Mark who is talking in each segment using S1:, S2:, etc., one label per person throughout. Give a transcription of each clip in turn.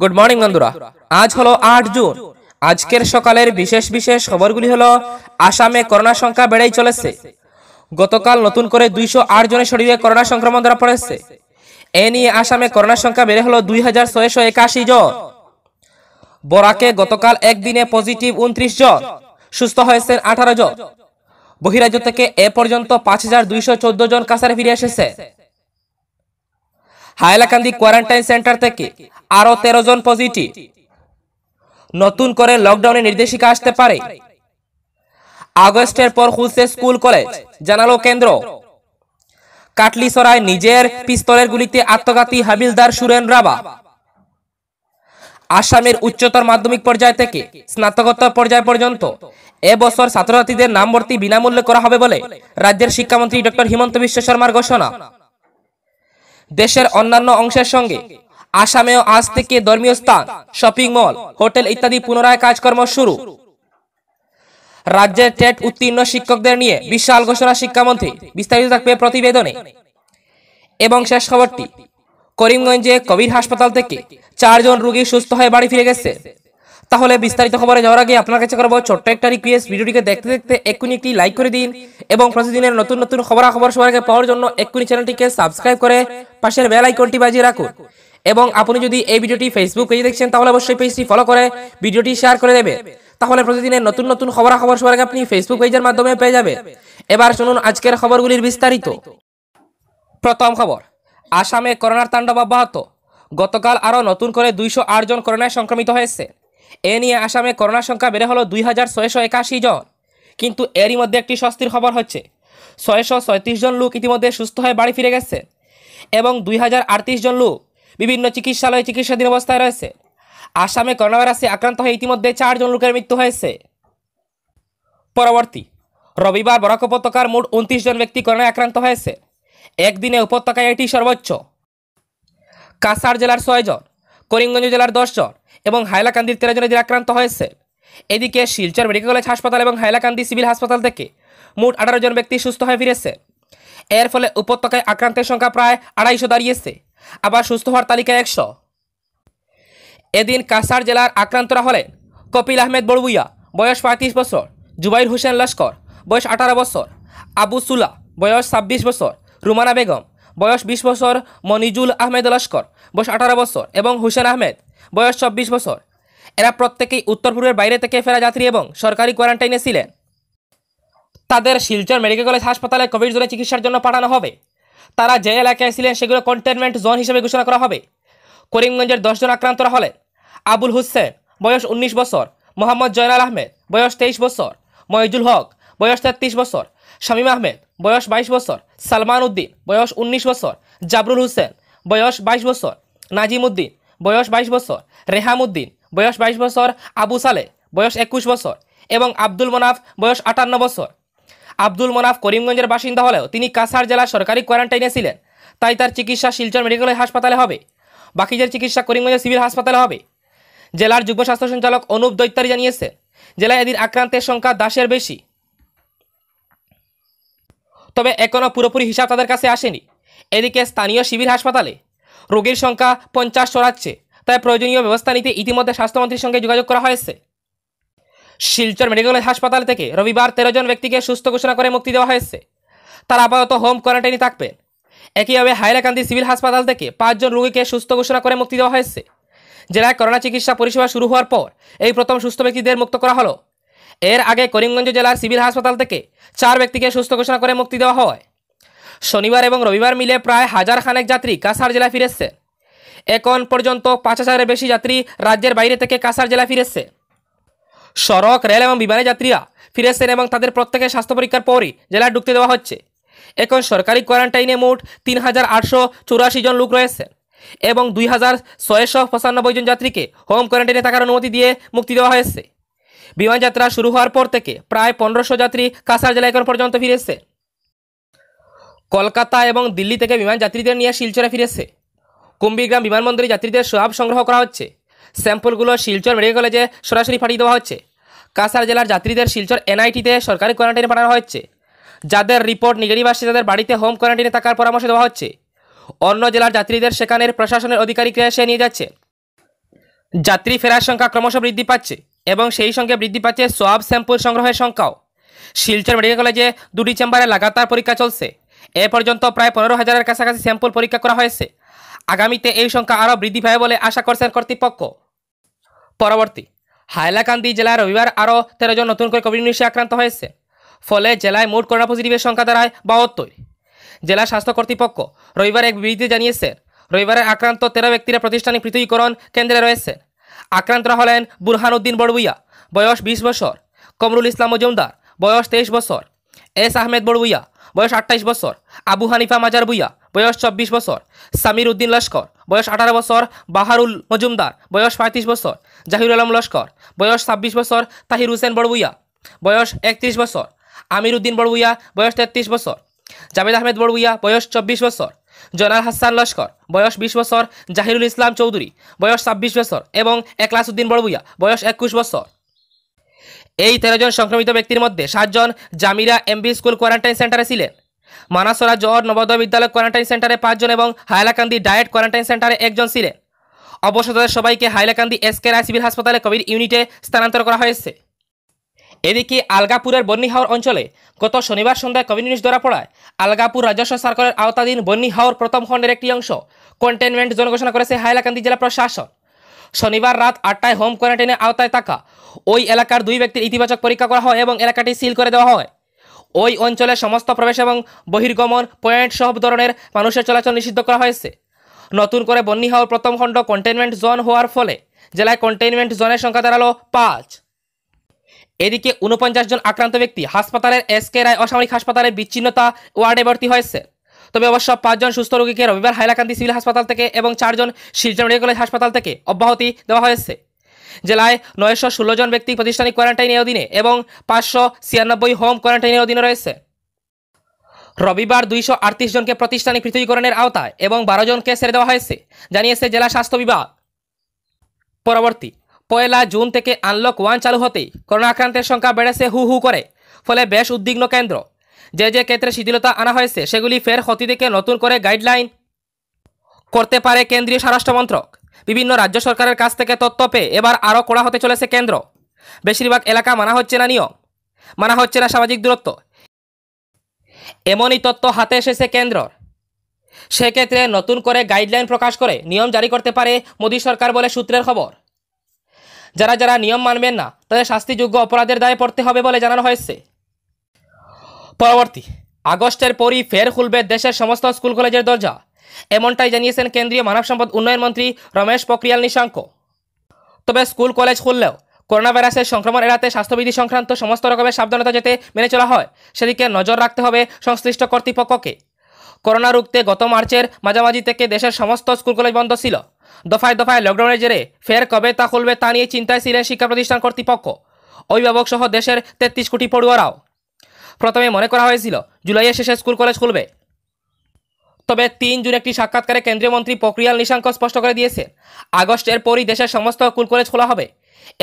S1: good morning বন্ধুরা আজ হলো আট জুন আজকের সকালের বিশেষ বিশেষ খবরগুলি হলো আসামে করোনা সংখ্যা বেড়েই চলেছে গতকাল নতুন করে দুইশো আট জনের শরীরে করোনা সংক্রমণ ধরা পড়েছে এ নিয়ে আসামে করোনা সংখ্যা বেড়ে হলো দুই হাজার ছয়শো একাশি জন বরাকে গতকাল একদিনে পজিটিভ উনত্রিশ জন সুস্থ হয়েছেন আঠারো জন বহিরাজ্য থেকে এ পর্যন্ত পাঁচ হাজার দুইশো চোদ্দ জন কাছারে ফিরে এসেছে হাইলাকান্দি কোয়ারেন্টাইন সেন্টার থেকে আরও তেরো জন পজিটিভ নতুন করে লকডাউনের নির্দেশিকা আসতে পারে আগস্টের পর খুলছে স্কুল কলেজ জানালো কেন্দ্র কাটলিসরায় নিজের পিস্তলের গুলিতে আত্মঘাতী হাবিলদার সুরেন রাবা আসামের উচ্চতর মাধ্যমিক পর্যায় থেকে স্নাতকোত্তর পর্যায় পর্যন্ত এবছর ছাত্রছাত্রীদের নাম ভর্তি বিনামূল্যে করা হবে বলে রাজ্যের শিক্ষামন্ত্রী ডক্টর হিমন্ত বিশ্ব শর্মার ঘোষণা দেশের অন্যান্য অংশের সঙ্গে আসামেও আজ থেকে ধর্মীয় স্থান শপিং মল হোটেল ইত্যাদি পুনরায় কাজকর্ম শুরু রাজ্যের টেট উত্তীর্ণ শিক্ষকদের নিয়ে বিশাল ঘোষণা শিক্ষামন্ত্রী বিস্তারিত থাকবে প্রতিবেদনে এবং শেষ খবরটি করিমগঞ্জে কোভিড হাসপাতাল থেকে চারজন রোগী সুস্থ হয়ে বাড়ি ফিরে গেছে তাহলে বিস্তারিত খবরে যাওয়ার আগে আপনার কাছে করবো ছোট্ট একটা রিকোয়েস্ট ভিডিওটিকে দেখতে দেখতে এক্ষুনি একটি লাইক করে দিন এবং প্রতিদিনের নতুন নতুন খবর খবর সবার আগে পাওয়ার জন্য এক্ষুনি চ্যানেলটিকে সাবস্ক্রাইব করে পাশের বেল আইকনটি বাজিয়ে রাখুন এবং আপনি যদি এই ভিডিওটি ফেসবুক পেজে দেখছেন তাহলে অবশ্যই পেজটি ফলো করে ভিডিওটি শেয়ার করে দেবে তাহলে প্রতিদিনের নতুন নতুন খবর খবর সবার আগে আপনি ফেসবুক পেজের মাধ্যমে পেয়ে যাবে এবার শুনুন আজকের খবরগুলির বিস্তারিত প্রথম খবর আসামে করোনার তাণ্ডব অব্যাহত গতকাল আরও নতুন করে দুইশো জন করোনায় সংক্রমিত হয়েছে এ নিয়ে আসামে করোনা সংখ্যা বেড়ে হলো দুই হাজার ছয়শো একাশি জন কিন্তু এরই মধ্যে একটি স্বস্তির খবর হচ্ছে ছয়শো ছয়ত্রিশ জন লোক ইতিমধ্যে সুস্থ হয়ে বাড়ি ফিরে গেছে এবং দুই হাজার আটত্রিশ জন লোক বিভিন্ন চিকিৎসালয়ে চিকিৎসাধীন অবস্থায় রয়েছে আসামে করোনা ভাইরাসে আক্রান্ত হয়ে ইতিমধ্যে চারজন লোকের মৃত্যু হয়েছে পরবর্তী রবিবার বরাক উপত্যকার মোট উনত্রিশ জন ব্যক্তি করোনায় আক্রান্ত হয়েছে একদিনে উপত্যকায় এটি সর্বোচ্চ কাসার জেলার ছয়জন করিমগঞ্জ জেলার দশজন এবং হাইলাকান্দির তেরো জনের আক্রান্ত হয়েছে এদিকে শিলচর মেডিকেল কলেজ হাসপাতাল এবং হাইলাকান্দি সিভিল হাসপাতাল থেকে মোট আঠারো জন ব্যক্তি সুস্থ হয়ে ফিরেছে এর ফলে উপত্যকায় আক্রান্তের সংখ্যা প্রায় আড়াইশো দাঁড়িয়েছে আবার সুস্থ হওয়ার তালিকায় একশো এদিন কাসার জেলার আক্রান্তরা হলেন কপিল আহমেদ বড়বুইয়া বয়স পঁয়ত্রিশ বছর জুবাইর হোসেন লস্কর বয়স আঠারো বছর আবু সুলা বয়স ছাব্বিশ বছর রুমানা বেগম বয়স বিশ বছর মনিজুল আহমেদ লস্কর বয়স আঠারো বছর এবং হুসেন আহমেদ বয়স চব্বিশ বছর এরা প্রত্যেকেই উত্তর পূর্বের বাইরে থেকে ফেরা যাত্রী এবং সরকারি কোয়ারেন্টাইনে ছিলেন তাদের শিলচর মেডিকেল কলেজ হাসপাতালে কোভিড জোনে চিকিৎসার জন্য পাঠানো হবে তারা যে এলাকায় ছিলেন সেগুলো কন্টেনমেন্ট জোন হিসেবে ঘোষণা করা হবে করিমগঞ্জের দশজন আক্রান্তরা হলেন আবুল হুসেন বয়স ১৯ বছর মোহাম্মদ জয়নাল আহমেদ বয়স তেইশ বছর মহিজুল হক বয়স তেত্রিশ বছর শামিম আহমেদ বয়স বাইশ বছর সালমান উদ্দিন বয়স ১৯ বছর জাবরুল হোসেন বয়স বাইশ বছর নাজিম উদ্দিন বয়স বাইশ বছর রেহামুদ্দিন বয়স বাইশ বছর আবু সালে বয়স একুশ বছর এবং আব্দুল মোনাফ বয়স আটান্ন বছর আব্দুল মোনাফ করিমগঞ্জের বাসিন্দা হলেও তিনি কাছাড় জেলা সরকারি কোয়ারেন্টাইনে ছিলেন তাই তার চিকিৎসা শিলচর মেডিকেল হাসপাতালে হবে বাকিদের চিকিৎসা করিমগঞ্জের সিভিল হাসপাতালে হবে জেলার যুগ্ম স্বাস্থ্য সঞ্চালক অনুপ দৈত্যারি জানিয়েছেন জেলায় এদিন আক্রান্তের সংখ্যা দাসের বেশি তবে এখনও পুরোপুরি হিসাব তাদের কাছে আসেনি এদিকে স্থানীয় শিবির হাসপাতালে রোগীর সংখ্যা পঞ্চাশ ছড়াচ্ছে তাই প্রয়োজনীয় ব্যবস্থা নিতে ইতিমধ্যে স্বাস্থ্যমন্ত্রীর সঙ্গে যোগাযোগ করা হয়েছে শিলচর মেডিকেল কলেজ হাসপাতাল থেকে রবিবার তেরো জন ব্যক্তিকে সুস্থ ঘোষণা করে মুক্তি দেওয়া হয়েছে তারা আপাতত হোম কোয়ারেন্টাইনে থাকবেন একইভাবে হাইলাকান্দি সিভিল হাসপাতাল থেকে পাঁচজন রোগীকে সুস্থ ঘোষণা করে মুক্তি দেওয়া হয়েছে জেলায় করোনা চিকিৎসা পরিষেবা শুরু হওয়ার পর এই প্রথম সুস্থ ব্যক্তিদের মুক্ত করা হলো এর আগে করিমগঞ্জ জেলার সিভিল হাসপাতাল থেকে চার ব্যক্তিকে সুস্থ ঘোষণা করে মুক্তি দেওয়া হয় শনিবার এবং রবিবার মিলে প্রায় হাজার খানেক যাত্রী কাসার জেলা ফিরেছে এখন পর্যন্ত পাঁচ হাজারের বেশি যাত্রী রাজ্যের বাইরে থেকে কাসার জেলা ফিরেছে সড়ক রেল এবং বিমানে যাত্রীরা ফিরেছেন এবং তাদের প্রত্যেকের স্বাস্থ্য পরীক্ষার পরই জেলায় ঢুকতে দেওয়া হচ্ছে এখন সরকারি কোয়ারেন্টাইনে মোট তিন হাজার আটশো চুরাশি জন লোক রয়েছে এবং দুই হাজার ছয়শো পঁচানব্বই জন যাত্রীকে হোম কোয়ারেন্টাইনে থাকার অনুমতি দিয়ে মুক্তি দেওয়া হয়েছে বিমানযাত্রা শুরু হওয়ার পর থেকে প্রায় পনেরোশো যাত্রী কাসার জেলা এখন পর্যন্ত ফিরেছে কলকাতা এবং দিল্লি থেকে বিমান যাত্রীদের নিয়ে শিলচরে ফিরেছে কুম্বিগ্রাম বিমানবন্দরে যাত্রীদের সোয়াব সংগ্রহ করা হচ্ছে স্যাম্পলগুলো শিলচর মেডিকেল কলেজে সরাসরি পাঠিয়ে দেওয়া হচ্ছে কাছাড় জেলার যাত্রীদের শিলচর এনআইটিতে সরকারি কোয়ারেন্টাইনে পাঠানো হচ্ছে যাদের রিপোর্ট নেগেটিভ আসছে তাদের বাড়িতে হোম কোয়ারেন্টাইনে থাকার পরামর্শ দেওয়া হচ্ছে অন্য জেলার যাত্রীদের সেখানের প্রশাসনের অধিকারীকে এসে নিয়ে যাচ্ছে যাত্রী ফেরার সংখ্যা ক্রমশ বৃদ্ধি পাচ্ছে এবং সেই সঙ্গে বৃদ্ধি পাচ্ছে সোয়াব স্যাম্পল সংগ্রহের সংখ্যাও শিলচর মেডিকেল কলেজে দুটি চেম্বারে লাগাতার পরীক্ষা চলছে এ পর্যন্ত প্রায় পনেরো হাজারের কাছাকাছি স্যাম্পল পরীক্ষা করা হয়েছে আগামীতে এই সংখ্যা আরও বৃদ্ধি পাবে বলে আশা করছেন কর্তৃপক্ষ পরবর্তী হাইলাকান্দি জেলায় রবিবার আরও তেরো জন নতুন করে কোভিড উনিশে আক্রান্ত হয়েছে ফলে জেলায় মোট করোনা পজিটিভের সংখ্যা দাঁড়ায় বাহাত্তর জেলা স্বাস্থ্য কর্তৃপক্ষ রবিবার এক বিবৃতি জানিয়েছে রবিবারের আক্রান্ত তেরো ব্যক্তিরা প্রতিষ্ঠানিক পৃথকীকরণ কেন্দ্রে রয়েছে আক্রান্তরা হলেন বুরহানুদ্দিন বড়বুইয়া বয়স বিশ বছর কমরুল ইসলাম মজুমদার বয়স তেইশ বছর এস আহমেদ বড়বুইয়া বয়স আঠাইশ বছর আবু হানিফা মাজার বুইয়া বয়স চব্বিশ বছর সামির উদ্দিন লস্কর বয়স আঠারো বছর বাহারুল মজুমদার বয়স পঁয়ত্রিশ বছর জাহির আলম লস্কর বয়স ছাব্বিশ বছর তাহির হুসেন বড়বুইয়া বয়স একত্রিশ বছর আমির উদ্দিন বড়বুইয়া বয়স তেত্রিশ বছর জাবেদ আহমেদ বড়বুইয়া বয়স চব্বিশ বছর জনাল হাসান লস্কর বয়স বিশ বছর জাহিরুল ইসলাম চৌধুরী বয়স ছাব্বিশ বছর এবং একলাস উদ্দিন বড়বুইয়া বয়স একুশ বছর এই তেরো জন সংক্রমিত ব্যক্তির মধ্যে সাতজন জামিরা এমবি স্কুল কোয়ারেন্টাইন সেন্টারে ছিলেন মানাসরা জহর নবোদয় বিদ্যালয় কোয়ারেন্টাইন সেন্টারে পাঁচজন এবং হাইলাকান্দি ডায়েট কোয়ারেন্টাইন সেন্টারে একজন ছিলেন অবসরদের সবাইকে হাইলাকান্দি এসকে রায় সিভিল হাসপাতালে কোভিড ইউনিটে স্থানান্তর করা হয়েছে এদিকে আলগাপুরের বন্যিহাওর অঞ্চলে গত শনিবার সন্ধ্যায় কোভিড উনিশ ধরা পড়ায় আলগাপুর রাজস্ব সরকারের আওতাধীন বন্যিহাওর প্রথম খণ্ডের একটি অংশ কন্টেনমেন্ট জোন ঘোষণা করেছে হাইলাকান্দি জেলা প্রশাসন শনিবার রাত আটটায় হোম কোয়ারেন্টাইনে আওতায় থাকা ওই এলাকার দুই ব্যক্তির ইতিবাচক পরীক্ষা করা হয় এবং এলাকাটি সিল করে দেওয়া হয় ওই অঞ্চলে সমস্ত প্রবেশ এবং বহির্গমন পয়েন্ট সব ধরনের মানুষের চলাচল নিষিদ্ধ করা হয়েছে নতুন করে বন্যী হওয়ার প্রথম খণ্ড কন্টেনমেন্ট জোন হওয়ার ফলে জেলায় কন্টেনমেন্ট জোনের সংখ্যা দাঁড়ালো পাঁচ এদিকে উনপঞ্চাশ জন আক্রান্ত ব্যক্তি হাসপাতালের এস কে রায় অসামরিক হাসপাতালের বিচ্ছিন্নতা ওয়ার্ডে ভর্তি হয়েছে তবে অবশ্য পাঁচজন সুস্থ রোগীকে রবিবার হাইলাকান্দি সিভিল হাসপাতাল থেকে এবং চারজন শিলচর মেডিকেল কলেজ হাসপাতাল থেকে অব্যাহতি দেওয়া হয়েছে জেলায় নয়শো ষোলো জন ব্যক্তি প্রতিষ্ঠানিক কোয়ারেন্টাইনের অধীনে এবং পাঁচশো ছিয়ানব্বই হোম কোয়ারেন্টাইনের অধীনে রয়েছে রবিবার দুইশো আটত্রিশ জনকে প্রতিষ্ঠানিক পৃথকীকরণের আওতায় এবং বারো জনকে ছেড়ে দেওয়া হয়েছে জানিয়েছে জেলা স্বাস্থ্য বিভাগ পরবর্তী পয়লা জুন থেকে আনলক ওয়ান চালু হতেই করোনা আক্রান্তের সংখ্যা বেড়েছে হু হু করে ফলে বেশ উদ্বিগ্ন কেন্দ্র যে যে ক্ষেত্রে শিথিলতা আনা হয়েছে সেগুলি ফের ক্ষতি থেকে নতুন করে গাইডলাইন করতে পারে কেন্দ্রীয় স্বরাষ্ট্রমন্ত্রক বিভিন্ন রাজ্য সরকারের কাছ থেকে তথ্য পেয়ে এবার আরও কড়া হতে চলেছে কেন্দ্র বেশিরভাগ এলাকা মানা হচ্ছে না নিয়ম মানা হচ্ছে না সামাজিক দূরত্ব এমনই তথ্য হাতে এসেছে কেন্দ্রর সেক্ষেত্রে নতুন করে গাইডলাইন প্রকাশ করে নিয়ম জারি করতে পারে মোদী সরকার বলে সূত্রের খবর যারা যারা নিয়ম মানবেন না তাদের শাস্তিযোগ্য অপরাধের দায়ে পড়তে হবে বলে জানানো হয়েছে পরবর্তী আগস্টের পরই ফের খুলবে দেশের সমস্ত স্কুল কলেজের দরজা এমনটাই জানিয়েছেন কেন্দ্রীয় মানব সম্পদ উন্নয়ন মন্ত্রী রমেশ পোখরিয়াল নিশাঙ্ক তবে স্কুল কলেজ খুললেও করোনা ভাইরাসের সংক্রমণ এড়াতে স্বাস্থ্যবিধি সংক্রান্ত সমস্ত রকমের সাবধানতা যাতে মেনে চলা হয় সেদিকে নজর রাখতে হবে সংশ্লিষ্ট কর্তৃপক্ষকে করোনা রুখতে গত মার্চের মাঝামাঝি থেকে দেশের সমস্ত স্কুল কলেজ বন্ধ ছিল দফায় দফায় লকডাউনের জেরে ফের কবে তা খুলবে তা নিয়ে চিন্তায় ছিলেন শিক্ষা প্রতিষ্ঠান কর্তৃপক্ষ অভিভাবক সহ দেশের তেত্রিশ কোটি পড়ুয়ারাও প্রথমে মনে করা হয়েছিল জুলাইয়ের শেষে স্কুল কলেজ খুলবে তবে তিন জুন একটি সাক্ষাৎকারে কেন্দ্রীয় মন্ত্রী পক্রিয়াল নিশাঙ্ক স্পষ্ট করে দিয়েছে আগস্টের পরই দেশের সমস্ত স্কুল কলেজ খোলা হবে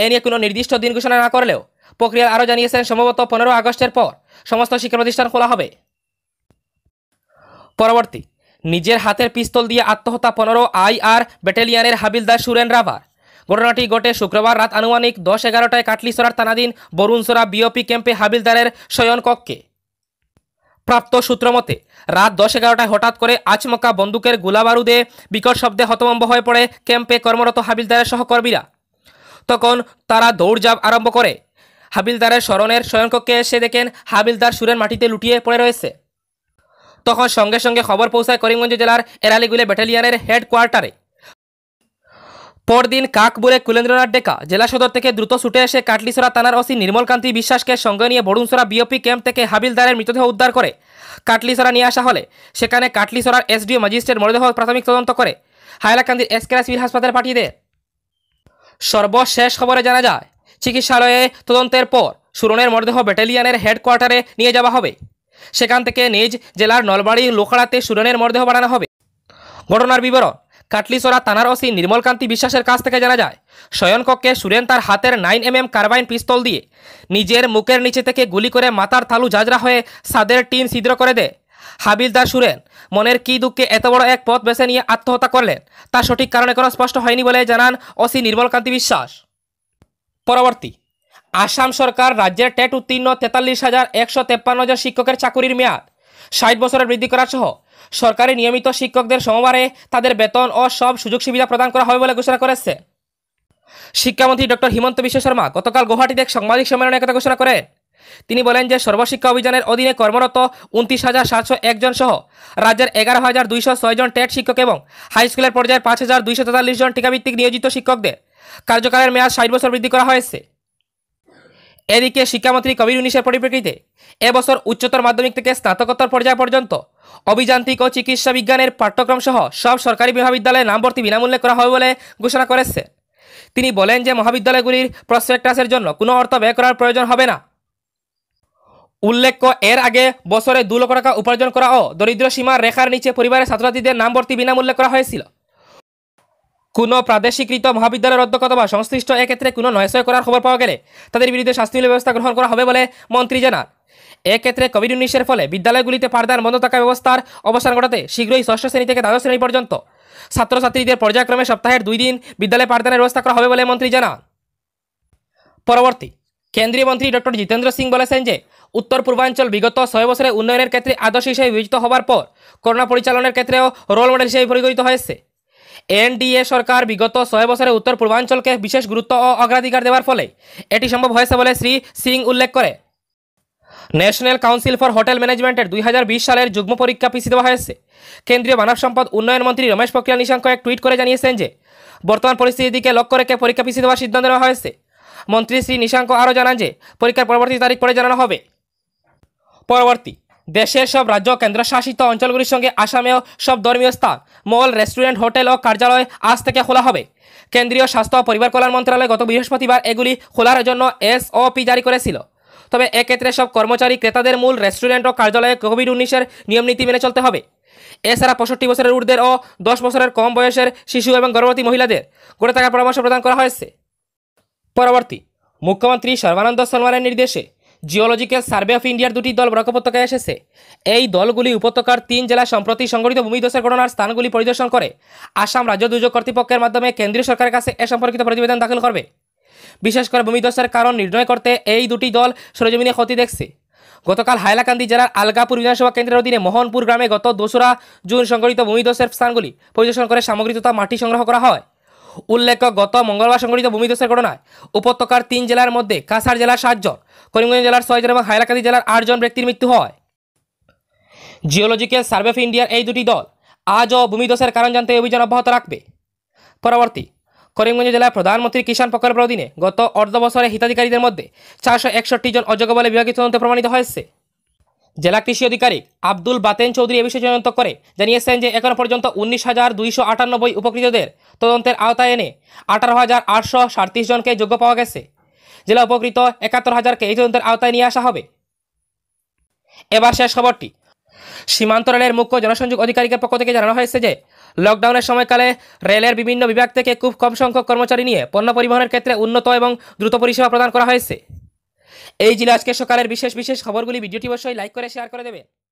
S1: এ নিয়ে কোনো নির্দিষ্ট দিন ঘোষণা না করলেও প্রক্রিয়াল আরও জানিয়েছেন সম্ভবত পনেরো আগস্টের পর সমস্ত শিক্ষা প্রতিষ্ঠান খোলা হবে পরবর্তী নিজের হাতের পিস্তল দিয়ে আত্মহত্যা পনেরো আইআর ব্যাটালিয়ানের হাবিলদার সুরেন রাভার ঘটনাটি ঘটে শুক্রবার রাত আনুমানিক দশ এগারোটায় কাটলিসরার তানাদিন বরুণসরা বিওপি ক্যাম্পে হাবিলদারের শয়নকক্ষে প্রাপ্ত সূত্রমতে রাত দশ এগারোটায় হঠাৎ করে আচমকা বন্দুকের গোলাবারুদে বিকট শব্দে হতমম্ব হয়ে পড়ে ক্যাম্পে কর্মরত হাবিলদারের সহকর্মীরা তখন তারা দৌড়ঝাঁপ আরম্ভ করে হাবিলদারের স্মরণের স্বয়ংকক্ষে এসে দেখেন হাবিলদার সুরের মাটিতে লুটিয়ে পড়ে রয়েছে তখন সঙ্গে সঙ্গে খবর পৌঁছায় করিমগঞ্জ জেলার এরালিগুলে ব্যাটালিয়ানের হেডকোয়ার্টারে পরদিন কাক কুলেন্দ্রনাথ ডেকা জেলা সদর থেকে দ্রুত ছুটে এসে কাটলিসরা থানার ওসি নির্মলকান্তি বিশ্বাসকে সঙ্গে নিয়ে বরুণসরা বিওপি ক্যাম্প থেকে হাবিলদারের মৃতদেহ উদ্ধার করে কাটলিসরা নিয়ে আসা হলে সেখানে কাটলিসরার এসডিও ম্যাজিস্ট্রেট মরদেহ প্রাথমিক তদন্ত করে হায়লাকান্দির এসকেরা সিভিল হাসপাতালে পাঠিয়ে দেয় সর্বশেষ খবরে জানা যায় চিকিৎসালয়ে তদন্তের পর সুরনের মরদেহ ব্যাটালিয়ানের হেডকোয়ার্টারে নিয়ে যাওয়া হবে সেখান থেকে নিজ জেলার নলবাড়ি লোকড়াতে সুরনের মরদেহ বানানো হবে ঘটনার বিবরণ কাটলিসোরা থানার ওসি নির্মলকান্তি বিশ্বাসের কাছ থেকে জানা যায় শয়নকক্ষে সুরেন তার হাতের নাইন এমএম কার্বাইন পিস্তল দিয়ে নিজের মুখের নিচে থেকে গুলি করে মাথার থালু ঝাঁঝরা হয়ে সাদের টিন ছিদ্র করে দেয় হাবিলদার সুরেন মনের কি দুঃখে এত বড় এক পথ বেছে নিয়ে আত্মহত্যা করলেন তা সঠিক কারণে কোনো স্পষ্ট হয়নি বলে জানান ওসি নির্মলকান্তি বিশ্বাস পরবর্তী আসাম সরকার রাজ্যের টেট উত্তীর্ণ তেতাল্লিশ হাজার একশো তেপ্পান্ন হাজার শিক্ষকের চাকুরির মেয়াদ ষাট বছরের বৃদ্ধি করা সহ সরকারি নিয়মিত শিক্ষকদের সমবারে তাদের বেতন ও সব সুযোগ সুবিধা প্রদান করা হবে বলে ঘোষণা করেছে শিক্ষামন্ত্রী ডক্টর হিমন্ত বিশ্ব শর্মা গতকাল গুয়াহাটিতে এক সাংবাদিক সম্মেলনে একথা ঘোষণা করেন তিনি বলেন যে সর্বশিক্ষা অভিযানের অধীনে কর্মরত উনত্রিশ হাজার সাতশো একজন সহ রাজ্যের এগারো হাজার দুইশো ছয়জন টেট শিক্ষক এবং হাই স্কুলের পর্যায়ে পাঁচ হাজার দুইশো তেতাল্লিশ জন টিকাভিত্তিক নিয়োজিত শিক্ষকদের কার্যকালের মেয়াদ ষাট বছর বৃদ্ধি করা হয়েছে এদিকে শিক্ষামন্ত্রী কবির উনিশের পরিপ্রেক্ষিতে এবছর উচ্চতর মাধ্যমিক থেকে স্নাতকোত্তর পর্যায় পর্যন্ত অভিযান্ত্রিক ও চিকিৎসা বিজ্ঞানের পাঠ্যক্রম সহ সব সরকারি মহাবিদ্যালয়ে নামভর্তি বিনামূল্যে করা হবে বলে ঘোষণা করেছে তিনি বলেন যে মহাবিদ্যালয়গুলির প্রসপেক্টাসের জন্য কোনো অর্থ ব্যয় করার প্রয়োজন হবে না উল্লেখ্য এর আগে বছরে দু লক্ষ টাকা উপার্জন করা ও দরিদ্র সীমার রেখার নিচে পরিবারের ছাত্রছাত্রীদের নামভর্তি বিনামূল্যে করা হয়েছিল কোনো প্রাদেশিকৃত মহাবিদ্যালয়ের অধ্যক্ষ বা সংশ্লিষ্ট এক্ষেত্রে কোনো নয়শয় করার খবর পাওয়া গেলে তাদের বিরুদ্ধে শাস্তিমূলক ব্যবস্থা গ্রহণ করা হবে বলে মন্ত্রী জানান এক্ষেত্রে কোভিড উনিশের ফলে বিদ্যালয়গুলিতে পাঠদান বন্ধ থাকা ব্যবস্থার অবসান ঘটাতে শীঘ্রই ষষ্ঠ শ্রেণী থেকে দ্বাদশ শ্রেণী পর্যন্ত ছাত্রছাত্রীদের পর্যায়ক্রমে সপ্তাহের দুই দিন বিদ্যালয়ে পাঠদানের ব্যবস্থা করা হবে বলে মন্ত্রী জানান পরবর্তী কেন্দ্রীয় মন্ত্রী ডক্টর জিতেন্দ্র সিং বলেছেন যে উত্তর পূর্বাঞ্চল বিগত ছয় বছরে উন্নয়নের ক্ষেত্রে আদর্শ হিসেবে বিবেচিত হওয়ার পর করোনা পরিচালনার ক্ষেত্রেও রোল মডেল হিসেবে পরিগণিত হয়েছে এনডিএ সরকার বিগত ছয় বছরে উত্তর পূর্বাঞ্চলকে বিশেষ গুরুত্ব ও অগ্রাধিকার দেওয়ার ফলে এটি সম্ভব হয়েছে বলে শ্রী সিং উল্লেখ করে ন্যাশনাল কাউন্সিল ফর হোটেল ম্যানেজমেন্টের দুই সালের যুগ্ম পরীক্ষা পিছিয়ে দেওয়া হয়েছে কেন্দ্রীয় মানব সম্পদ উন্নয়ন মন্ত্রী রমেশ পোখরিয়াল নিশাঙ্ক এক টুইট করে জানিয়েছেন যে বর্তমান পরিস্থিতির দিকে লক্ষ্য রেখে পরীক্ষা পিছিয়ে দেওয়ার সিদ্ধান্ত নেওয়া হয়েছে মন্ত্রী শ্রী নিশাঙ্ক আরও জানান যে পরীক্ষার পরবর্তী তারিখ পরে জানানো হবে পরবর্তী দেশের সব রাজ্য কেন্দ্রশাসিত অঞ্চলগুলির সঙ্গে আসামেও সব ধর্মীয় স্থান মল রেস্টুরেন্ট হোটেল ও কার্যালয় আজ থেকে খোলা হবে কেন্দ্রীয় স্বাস্থ্য ও পরিবার কল্যাণ মন্ত্রণালয় গত বৃহস্পতিবার এগুলি খোলার জন্য এসওপি জারি করেছিল তবে এক্ষেত্রে সব কর্মচারী ক্রেতাদের মূল রেস্টুরেন্ট ও কার্যালয়ে কোভিড উনিশের নিয়ম নীতি মেনে চলতে হবে এছাড়া পঁয়ষট্টি বছরের ঊর্ধ্বের ও দশ বছরের কম বয়সের শিশু এবং গর্ভবতী মহিলাদের গড়ে থাকার পরামর্শ প্রদান করা হয়েছে পরবর্তী মুখ্যমন্ত্রী সর্বানন্দ সনোয়ালের নির্দেশে জিওলজিক্যাল সার্ভে অফ ইন্ডিয়ার দুটি দল বরাক উপত্যকায় এসেছে এই দলগুলি উপত্যকার তিন জেলা সম্প্রতি সংগঠিত ভূমিধসের ঘটনার স্থানগুলি পরিদর্শন করে আসাম রাজ্য দুর্যোগ কর্তৃপক্ষের মাধ্যমে কেন্দ্রীয় সরকারের কাছে এ সম্পর্কিত প্রতিবেদন দাখিল করবে বিশেষ করে ভূমিধসের কারণ নির্ণয় করতে এই দুটি দল সরজমিনে ক্ষতি দেখছে গতকাল হাইলাকান্দি জেলার আলগাপুর বিধানসভা কেন্দ্রের অধীনে মোহনপুর গ্রামে গত দোসরা জুন সংগঠিত ভূমিধসের স্থানগুলি পরিদর্শন করে সামগ্রী তথা মাটি সংগ্রহ করা হয় উল্লেখ্য গত মঙ্গলবার সংগঠিত ভূমিধসের ঘটনায় উপত্যকার তিন জেলার মধ্যে কাছাড় জেলার সাতজন করিমগঞ্জ জেলার ছয়জন এবং হাইলাকান্দি জেলার আটজন ব্যক্তির মৃত্যু হয় জিওলজিক্যাল সার্ভে অফ ইন্ডিয়ার এই দুটি দল আজও ভূমিধসের কারণ জানতে অভিযান অব্যাহত রাখবে পরবর্তী করিমগঞ্জ জেলায় প্রধানমন্ত্রী কিষাণ প্রকল্পের অধীনে গত অর্ধ বছরে হিতাধিকারীদের মধ্যে চারশো একষট্টি জন অযোগ্য বলে বিভাগীয় তদন্তে প্রমাণিত হয়েছে জেলা কৃষি অধিকারিক আব্দুল বাতেন চৌধুরী এ বিষয়ে তদন্ত করে জানিয়েছেন যে এখনও পর্যন্ত উনিশ হাজার দুইশো আটানব্বই উপকৃতদের তদন্তের আওতায় এনে আঠারো হাজার আটশো সাড়ত্রিশ জনকে যোগ্য পাওয়া গেছে জেলা উপকৃত একাত্তর হাজারকে এই তদন্তের আওতায় নিয়ে আসা হবে এবার শেষ খবরটি সীমান্ত রেলের মুখ্য জনসংযোগ অধিকারীকে পক্ষ থেকে জানানো হয়েছে যে লকডাউনের সময়কালে রেলের বিভিন্ন বিভাগ থেকে খুব কম সংখ্যক কর্মচারী নিয়ে পণ্য পরিবহনের ক্ষেত্রে উন্নত এবং দ্রুত পরিষেবা প্রদান করা হয়েছে এই জেলা আজকে সকালের বিশেষ বিশেষ খবরগুলি ভিডিওটি অবশ্যই লাইক করে শেয়ার করে দেবে